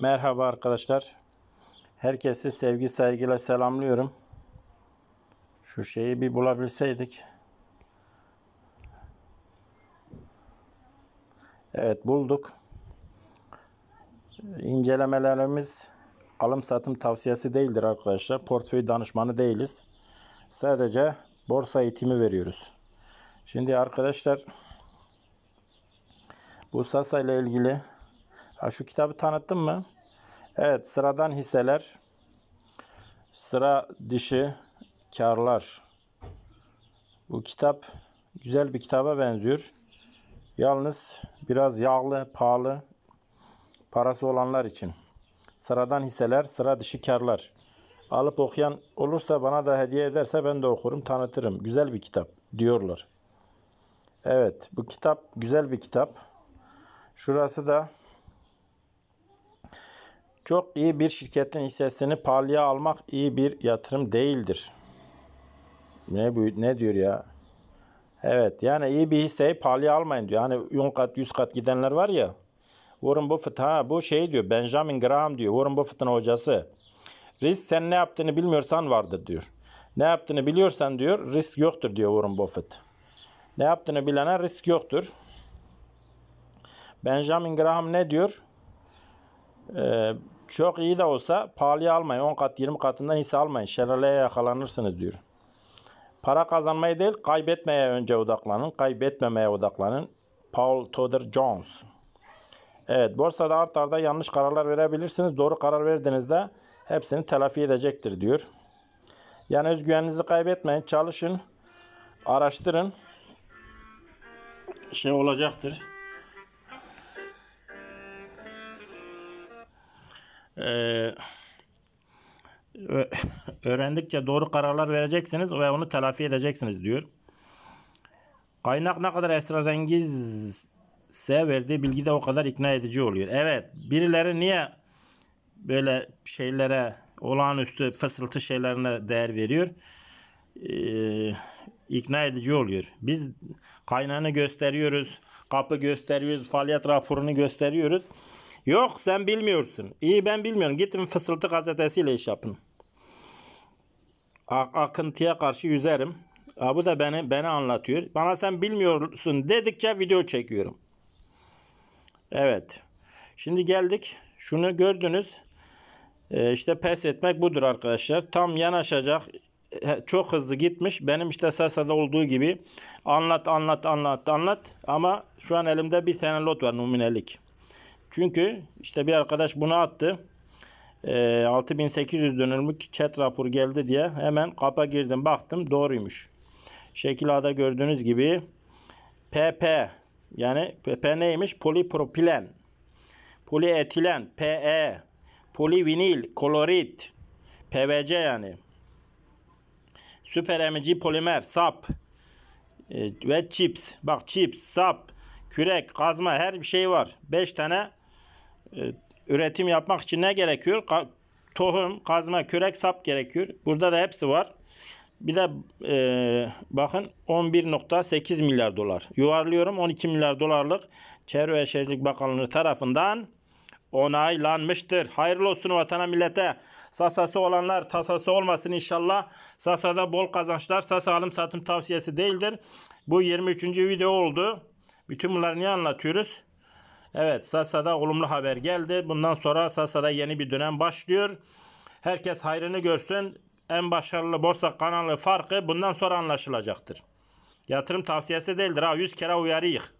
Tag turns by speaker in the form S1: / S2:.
S1: Merhaba arkadaşlar. Herkesi sevgi saygıyla selamlıyorum. Şu şeyi bir bulabilseydik. Evet bulduk. İncelemelerimiz alım satım tavsiyesi değildir arkadaşlar. Portföy danışmanı değiliz. Sadece borsa eğitimi veriyoruz. Şimdi arkadaşlar bu Sasa ile ilgili ya şu kitabı tanıttım mı? Evet sıradan hisseler sıra dişi karlar. Bu kitap güzel bir kitaba benziyor. Yalnız biraz yağlı, pahalı, parası olanlar için. Sıradan hisseler, sıra dişi karlar. Alıp okuyan olursa bana da hediye ederse ben de okurum, tanıtırım. Güzel bir kitap diyorlar. Evet, bu kitap güzel bir kitap. Şurası da çok iyi bir şirketin hissesini pahalıya almak iyi bir yatırım değildir. Ne, bu? ne diyor ya? Evet yani iyi bir hisseyi pahalıya almayın diyor. Hani 10 kat 100 kat gidenler var ya. Warren Buffett ha bu şey diyor Benjamin Graham diyor Warren Buffett'ın hocası. Risk sen ne yaptığını bilmiyorsan vardır diyor. Ne yaptığını biliyorsan diyor risk yoktur diyor Warren Buffett. Ne yaptığını bilene risk yoktur. Benjamin Graham ne diyor? Ee, çok iyi de olsa pahalıya almayın. 10 kat 20 katından hisse almayın. Şelaleye yakalanırsınız diyor. Para kazanmayı değil kaybetmeye önce odaklanın. Kaybetmemeye odaklanın. Paul Toder Jones. Evet borsada art arda yanlış kararlar verebilirsiniz. Doğru karar verdiğinizde hepsini telafi edecektir diyor. Yani özgüveninizi kaybetmeyin. Çalışın. Araştırın. Şey olacaktır. Ee, öğrendikçe doğru kararlar vereceksiniz ve onu telafi edeceksiniz diyor. Kaynak ne kadar esrarengizse verdiği bilgi de o kadar ikna edici oluyor. Evet birileri niye böyle şeylere olağanüstü fısıltı şeylerine değer veriyor? Ee, ikna edici oluyor. Biz kaynağını gösteriyoruz, kapı gösteriyoruz, faaliyet raporunu gösteriyoruz. Yok sen bilmiyorsun. İyi ben bilmiyorum. Gidin Fısıltı gazetesiyle iş yapın. A akıntıya karşı yüzerim. A, bu da beni beni anlatıyor. Bana sen bilmiyorsun dedikçe video çekiyorum. Evet. Şimdi geldik. Şunu gördünüz. Ee, işte pes etmek budur arkadaşlar. Tam yanaşacak. Çok hızlı gitmiş. Benim işte Sasa'da olduğu gibi anlat anlat anlat anlat. Ama şu an elimde bir tane lot var numunelik. Çünkü işte bir arkadaş bunu attı. E, 6800 dönümlük chat rapor geldi diye hemen kapa girdim baktım doğruymuş. Şekil A'da gördüğünüz gibi PP yani PP neymiş? Polipropilen, polietilen, PE, polivinil, klorit, PVC yani. Süper emici polimer, sap e, ve chips. Bak chips, sap, kürek, kazma her bir şey var. 5 tane e, üretim yapmak için ne gerekiyor? Ka tohum, kazma, kürek, sap gerekiyor. Burada da hepsi var. Bir de e, bakın 11.8 milyar dolar. Yuvarlıyorum 12 milyar dolarlık Çevre ve Şehircilik Bakanlığı tarafından onaylanmıştır. Hayırlı olsun vatana millete. Sasası olanlar tasası olmasın inşallah. Sasada bol kazançlar. Sasa alım satım tavsiyesi değildir. Bu 23. video oldu. Bütün bunları niye anlatıyoruz? Evet Sasa'da olumlu haber geldi. Bundan sonra Sasa'da yeni bir dönem başlıyor. Herkes hayrını görsün. En başarılı borsa kanalı farkı bundan sonra anlaşılacaktır. Yatırım tavsiyesi değildir. Ha 100 kere uyarıyık.